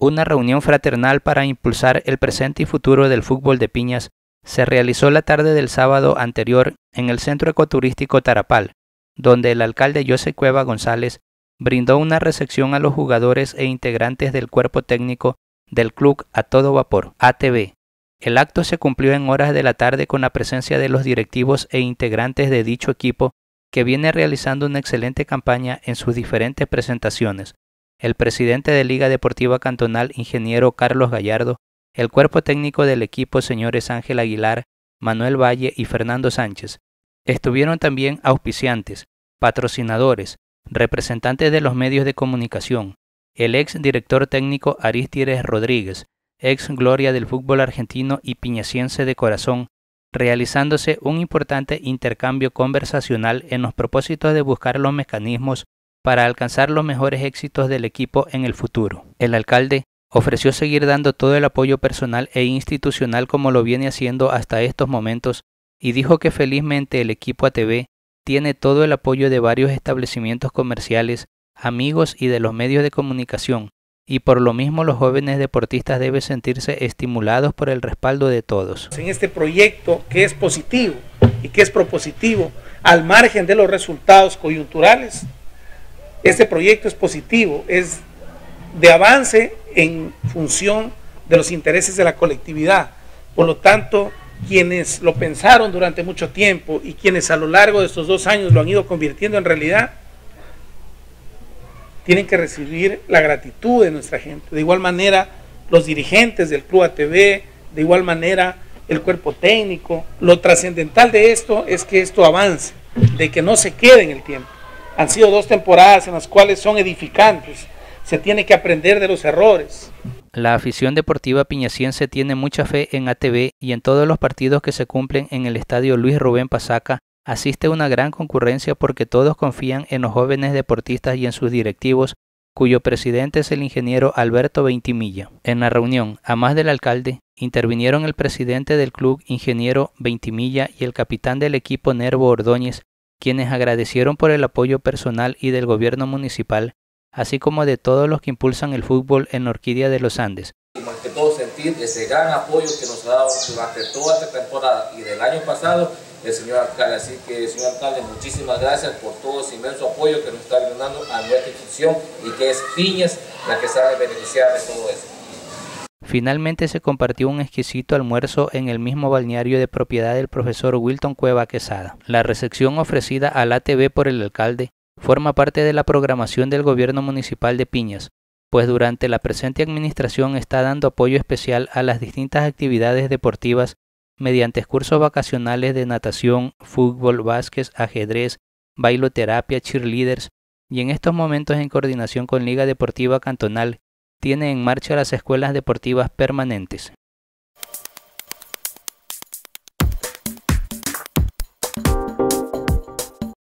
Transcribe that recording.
Una reunión fraternal para impulsar el presente y futuro del fútbol de piñas se realizó la tarde del sábado anterior en el centro ecoturístico Tarapal, donde el alcalde José Cueva González brindó una recepción a los jugadores e integrantes del cuerpo técnico del club a todo vapor, ATV. El acto se cumplió en horas de la tarde con la presencia de los directivos e integrantes de dicho equipo que viene realizando una excelente campaña en sus diferentes presentaciones, el presidente de Liga Deportiva Cantonal, ingeniero Carlos Gallardo, el cuerpo técnico del equipo, señores Ángel Aguilar, Manuel Valle y Fernando Sánchez. Estuvieron también auspiciantes, patrocinadores, representantes de los medios de comunicación, el ex director técnico Aristides Rodríguez, ex gloria del fútbol argentino y piñaciense de corazón, realizándose un importante intercambio conversacional en los propósitos de buscar los mecanismos para alcanzar los mejores éxitos del equipo en el futuro. El alcalde ofreció seguir dando todo el apoyo personal e institucional como lo viene haciendo hasta estos momentos y dijo que felizmente el equipo ATV tiene todo el apoyo de varios establecimientos comerciales, amigos y de los medios de comunicación, y por lo mismo los jóvenes deportistas deben sentirse estimulados por el respaldo de todos. En este proyecto que es positivo y que es propositivo, al margen de los resultados coyunturales, este proyecto es positivo, es de avance en función de los intereses de la colectividad. Por lo tanto, quienes lo pensaron durante mucho tiempo y quienes a lo largo de estos dos años lo han ido convirtiendo en realidad, tienen que recibir la gratitud de nuestra gente. De igual manera, los dirigentes del Club ATV, de igual manera, el cuerpo técnico. Lo trascendental de esto es que esto avance, de que no se quede en el tiempo. Han sido dos temporadas en las cuales son edificantes. Se tiene que aprender de los errores. La afición deportiva piñaciense tiene mucha fe en ATV y en todos los partidos que se cumplen en el estadio Luis Rubén Pasaca asiste una gran concurrencia porque todos confían en los jóvenes deportistas y en sus directivos, cuyo presidente es el ingeniero Alberto Veintimilla. En la reunión, a más del alcalde, intervinieron el presidente del club, ingeniero Veintimilla, y el capitán del equipo Nervo Ordóñez, quienes agradecieron por el apoyo personal y del gobierno municipal, así como de todos los que impulsan el fútbol en la Orquídea de los Andes. Y más que todo sentir ese gran apoyo que nos ha dado durante toda esta temporada y del año pasado el señor alcalde. Así que, señor alcalde, muchísimas gracias por todo ese inmenso apoyo que nos está brindando a nuestra institución y que es Piñas la que sabe beneficiar de todo esto. Finalmente se compartió un exquisito almuerzo en el mismo balneario de propiedad del profesor Wilton Cueva Quesada. La recepción ofrecida a la por el alcalde forma parte de la programación del gobierno municipal de Piñas, pues durante la presente administración está dando apoyo especial a las distintas actividades deportivas mediante cursos vacacionales de natación, fútbol, básquet, ajedrez, bailoterapia, cheerleaders y en estos momentos en coordinación con Liga Deportiva Cantonal tiene en marcha las escuelas deportivas permanentes.